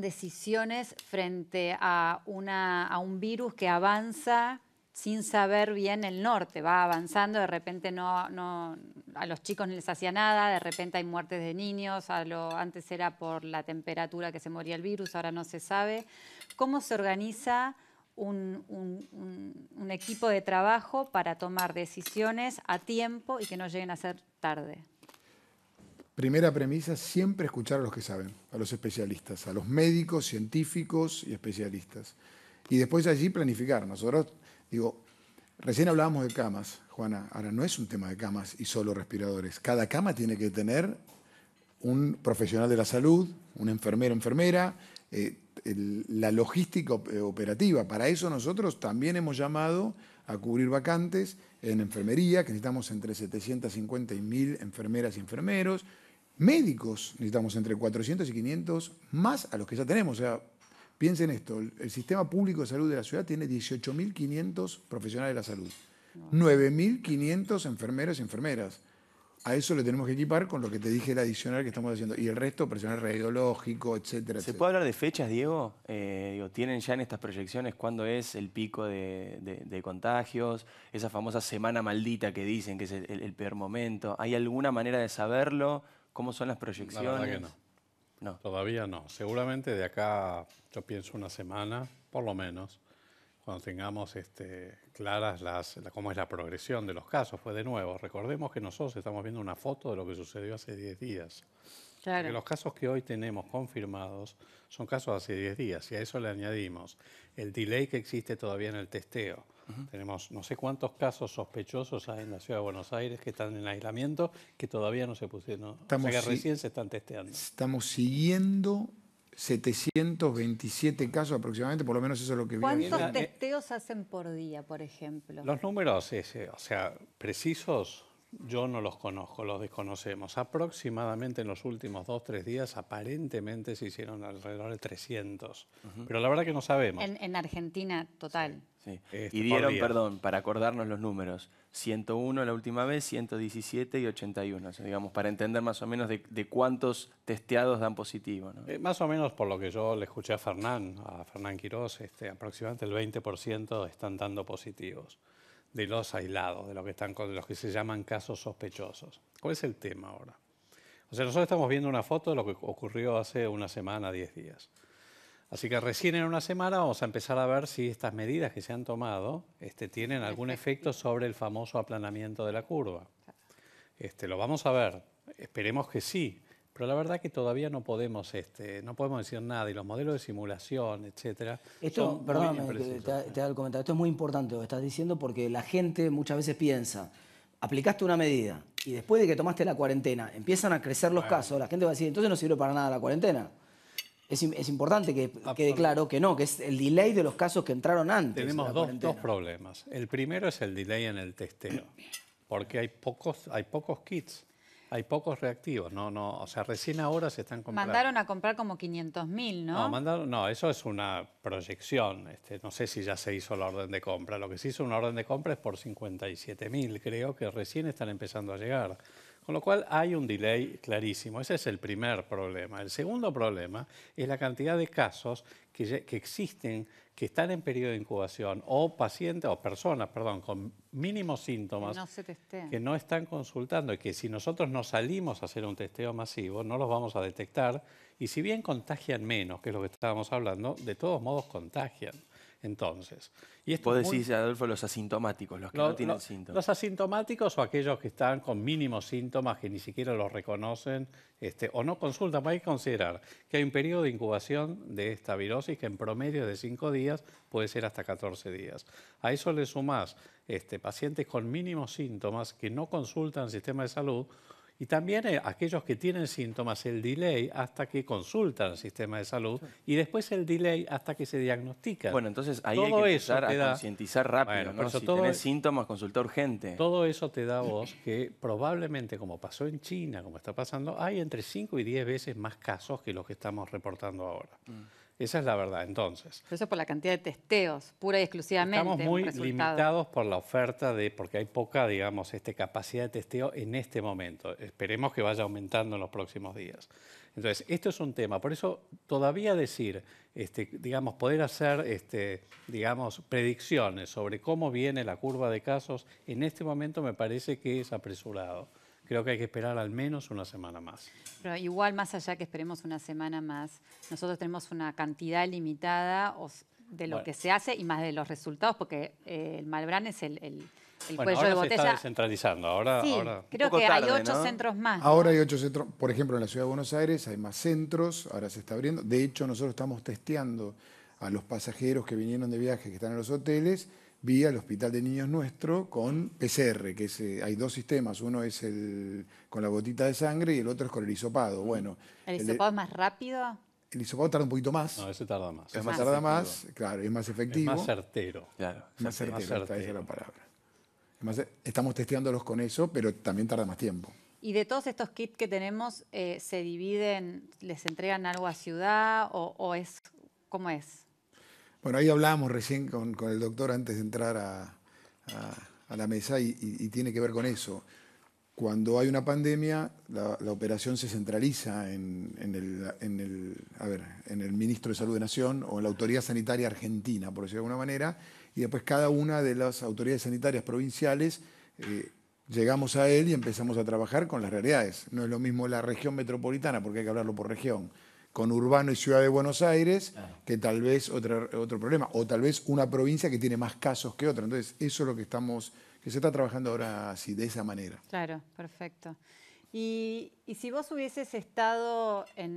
decisiones frente a, un virus que avanza sin saber bien el norte, va avanzando, de repente a los chicos no les hacía nada, de repente hay muertes de niños, antes era por la temperatura que se moría el virus, ahora no se sabe. ¿Cómo se organiza un equipo de trabajo para tomar decisiones a tiempo y que no lleguen a ser tarde? Primera premisa, siempre escuchar a los que saben, a los especialistas, a los médicos, científicos y especialistas. Y después allí planificar. Nosotros, digo, recién hablábamos de camas, Juana, ahora no es un tema de camas y solo respiradores. Cada cama tiene que tener un profesional de la salud, un enfermero, enfermera, eh, la logística eh, operativa. Para eso nosotros también hemos llamado a cubrir vacantes en enfermería, que necesitamos entre 750 y 1000 enfermeras y enfermeros médicos necesitamos entre 400 y 500 más a los que ya tenemos. O sea, piensen esto, el sistema público de salud de la ciudad tiene 18.500 profesionales de la salud, 9.500 enfermeros y enfermeras. A eso le tenemos que equipar con lo que te dije el adicional que estamos haciendo. Y el resto, personal radiológico, etcétera. ¿Se puede hablar de fechas, Diego? Eh, ¿Tienen ya en estas proyecciones cuándo es el pico de, contagios? Esa famosa semana maldita que dicen que es el peor momento. ¿Hay alguna manera de saberlo? ¿Cómo son las proyecciones? no. Todavía no. Seguramente de acá, yo pienso una semana, por lo menos, cuando tengamos este, claras las, cómo es la progresión de los casos. Fue de nuevo, recordemos que nosotros estamos viendo una foto de lo que sucedió hace 10 días. Claro. los casos que hoy tenemos confirmados son casos de hace 10 días y a eso le añadimos el delay que existe todavía en el testeo tenemos no sé cuántos casos sospechosos hay en la ciudad de Buenos Aires que están en aislamiento que todavía no se pusieron. Estamos o que recién se están testeando. Estamos siguiendo 727 casos aproximadamente, por lo menos eso es lo que vi. ¿Cuántos eh, testeos hacen por día, por ejemplo? Los números, o sea, precisos, yo no los conozco, los desconocemos. Aproximadamente en los últimos dos, tres días, aparentemente se hicieron alrededor de 300. Pero la verdad que no sabemos. En, Argentina, total. Este, y dieron, perdón, para acordarnos los números, 101 la última vez, 117 y 81. digamos, para entender más o menos de, cuántos testeados dan positivo. Eh, más o menos por lo que yo le escuché a Fernán, a Fernán Quirós, este, aproximadamente el 20% están dando positivos de los aislados, de, los que están, los que se llaman casos sospechosos. ¿Cuál es el tema ahora? O sea, nosotros estamos viendo una foto de lo que ocurrió hace una semana, 10 días. Así que recién en una semana vamos a empezar a ver si estas medidas que se han tomado este, tienen algún efecto sobre el famoso aplanamiento de la curva. Este, lo vamos a ver, esperemos que sí. Pero la verdad es que todavía no podemos, este, no podemos decir nada. Y los modelos de simulación, etcétera. Esto, perdón, te, hago el comentario. Esto es muy importante lo que estás diciendo porque la gente muchas veces piensa, aplicaste una medida y después de que tomaste la cuarentena empiezan a crecer los casos, la gente va a decir, entonces no sirve para nada la cuarentena. Es, importante que ah, quede claro que no, que es el delay de los casos que entraron antes. Tenemos dos, problemas. El primero es el delay en el testeo, porque hay pocos kits. Hay pocos reactivos, no, no, o sea, recién ahora se están comprando. Mandaron a comprar como 500.000, ¿no? No, no, eso es una proyección, este, no sé si ya se hizo la orden de compra, lo que se hizo una orden de compra es por mil, creo que recién están empezando a llegar. Con lo cual hay un delay clarísimo. Ese es el primer problema. El segundo problema es la cantidad de casos que, existen, que están en periodo de incubación, o pacientes, o personas, perdón, con mínimos síntomas que no, que no están consultando y que si nosotros no salimos a hacer un testeo masivo, no los vamos a detectar. Y si bien contagian menos, que es lo que estábamos hablando, de todos modos contagian entonces. Y esto Vos decís, Adolfo, los asintomáticos, los que no tienen síntomas. Los asintomáticos o aquellos que están con mínimos síntomas que ni siquiera los reconocen este, o no consultan. Hay que considerar que hay un periodo de incubación de esta virosis que en promedio de cinco días puede ser hasta 14 días. A eso le sumás este, pacientes con mínimos síntomas que no consultan el sistema de salud y también eh, aquellos que tienen síntomas, el delay hasta que consultan al sistema de salud y después el delay hasta que se diagnostican. Bueno, entonces ahí hay que empezar a concientizar rápido, ¿no? si tienes síntomas, consulta urgente. Todo eso te da voz que probablemente, como pasó en China, como está pasando, hay entre 5 y 10 veces más casos que los que estamos reportando ahora. Mm. Esa es la verdad, entonces. eso por la cantidad de testeos, pura y exclusivamente. Estamos muy limitados por la oferta de, porque hay poca, digamos, este, capacidad de testeo en este momento. Esperemos que vaya aumentando en los próximos días. Entonces, esto es un tema. Por eso, todavía decir, este, digamos, poder hacer, este, digamos, predicciones sobre cómo viene la curva de casos, en este momento me parece que es apresurado creo que hay que esperar al menos una semana más. Pero igual, más allá que esperemos una semana más, nosotros tenemos una cantidad limitada de lo que se hace y más de los resultados, porque eh, el Malbrán es el, cuello de botella. Se está descentralizando. Ahora, creo que hay ocho centros más. Ahora hay ocho centros. Por ejemplo, en la ciudad de Buenos Aires hay más centros, ahora se está abriendo. De hecho, nosotros estamos testeando a los pasajeros que vinieron de viaje, que están en los hoteles, vía el Hospital de Niños Nuestro con PCR, que es, eh, hay dos sistemas, uno es el con la gotita de sangre y el otro es con el hisopado. Bueno, ¿El hisopado es más rápido? El hisopado tarda un poquito más. No, ese tarda más. Es, más, tarda más, claro, es más efectivo. más certero. más certero, esa la palabra. estamos testeándolos con eso, pero también tarda más tiempo. ¿Y de todos estos kits que tenemos, eh, se dividen, les entregan algo a ciudad o, o es, cómo es? Bueno, ahí hablábamos recién con, el doctor antes de entrar a, la mesa y, tiene que ver con eso. Cuando hay una pandemia, la, operación se centraliza en, en, el, ministro de Salud de Nación o en la Autoridad Sanitaria Argentina, por decirlo de alguna manera, y después cada una de las autoridades sanitarias provinciales eh, llegamos a él y empezamos a trabajar con las realidades. No es lo mismo la región metropolitana, porque hay que hablarlo por región con Urbano y Ciudad de Buenos Aires, que tal vez otra, otro problema, o tal vez una provincia que tiene más casos que otra. Entonces, eso es lo que estamos, que se está trabajando ahora así, de esa manera. Claro, perfecto. Y, y si vos hubieses estado en